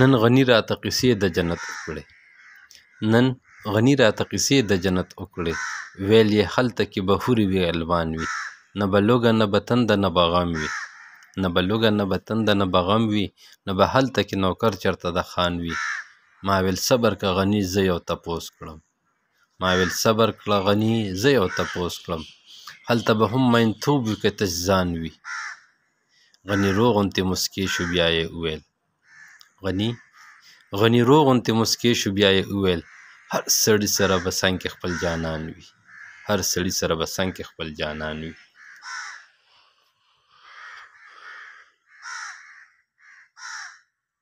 نن غني راته قصې د جنت وکړې نن غني راته قصې د جنت وکړې ویل یې هلته کې به حورې وي الوان وي نه به لوږه نه به تنده نه به غم وي نه به لوږه نه به تنده نه به غم وي نه به هلته کې نوکر چرته د خان وي ما ویل صبر که غني زه یو تپوس کړم ما ویل صبر کړه غني زه یو تپوس کړم هلته به هم مینتوب وي که تش ځان وي غني روغ غوندې مسکې شو بیا یې وویل غني غني روغونتې مسکې شو بیا یې وویل هر سړي سره به څنګ کې خپل جانان وي هر سړي سره به څنګ کې خپل جانان وي